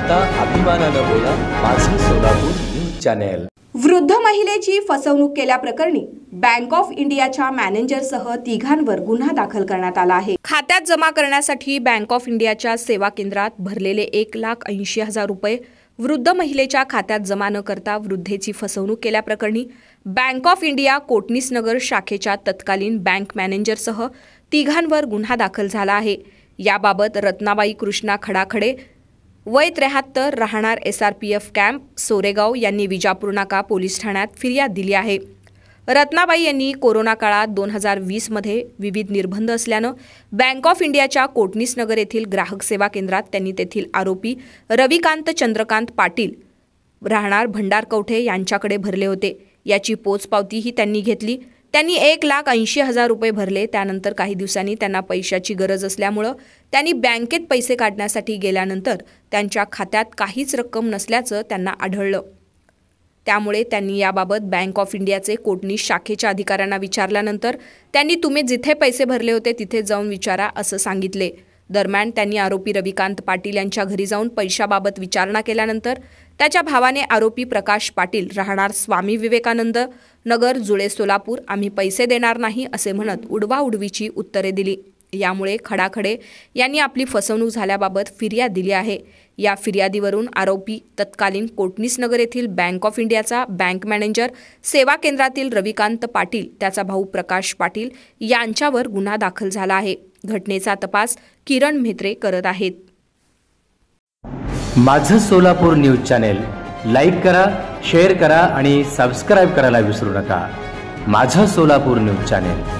आता अभिमानानं बोला माझं सोलापूर न्यूज चॅनेल वृद्ध महिलेची फसवणूक केल्याप्रकरणी बँक ऑफ इंडियाच्या सह तिघांवर गुन्हा दाखल करण्यात आला आहे खात्यात जमा करण्यासाठी बँक ऑफ इंडियाच्या सेवा केंद्रात भरलेले एक लाख ऐंशी हजार रुपये वृद्ध महिलेच्या खात्यात जमा न करता वृद्धेची फसवणूक केल्याप्रकरणी बँक ऑफ इंडिया नगर शाखेच्या तत्कालीन बँक मॅनेजरसह तिघांवर गुन्हा दाखल झाला आहे याबाबत रत्नाबाई कृष्णा खडाखडे वय त्र्याहत्तर राहणार S R P F camp Soregaon यांनी विजापूर नाका पोलीस ठाण्यात फिर्याद दिली आहे रत्नाबाई यांनी कोरोना काळात दोन हजार वीसमध्ये विविध निर्बंध असल्यानं बँक ऑफ इंडियाच्या कोटनीसनगर नगर येथील ग्राहक सेवा केंद्रात त्यांनी तेथील आरोपी रविकांत चंद्रकांत पाटील राहणार भंडारकवठे यांच्याकडे भरले होते याची पोचपावतीही त्यांनी घेतली त्यांनी एक लाख ऐंशी हजार रुपये भरले त्यानंतर काही दिवसांनी त्यांना पैशाची गरज असल्यामुळं त्यांनी बँकेत पैसे काढण्यासाठी गेल्यानंतर त्यांच्या खात्यात काहीच रक्कम नसल्याचं त्यांना आढळलं त्यामुळे त्यांनी याबाबत बँक ऑफ इंडियाचे कोटणीस शाखेच्या अधिकाऱ्यांना विचारल्यानंतर त्यांनी तुम्ही जिथे पैसे भरले होते तिथे जाऊन विचारा असं सांगितले दरम्यान त्यांनी आरोपी रविकांत पाटील यांच्या घरी जाऊन पैशाबाबत विचारणा केल्यानंतर त्याच्या भावाने आरोपी प्रकाश पाटील राहणार स्वामी विवेकानंद नगर जुळे सोलापूर आम्ही पैसे देणार नाही असे म्हणत उडवाउडवीची उत्तरे दिली यामुळे खडाखडे यांनी आपली फसवणूक झाल्याबाबत फिर्याद दिली आहे या फिर्यादीवरून आरोपी तत्कालीन नगर येथील बँक ऑफ इंडियाचा बँक मॅनेजर सेवा केंद्रातील रविकांत पाटील त्याचा भाऊ प्रकाश पाटील यांच्यावर गुन्हा दाखल झाला आहे घटनेचा तपास किरण म्हेत्रे करत आहेत माझं सोलापूर न्यूज चॅनेल लाईक करा शेअर करा आणि सबस्क्राईब करायला विसरू नका माझं सोलापूर न्यूज चॅनेल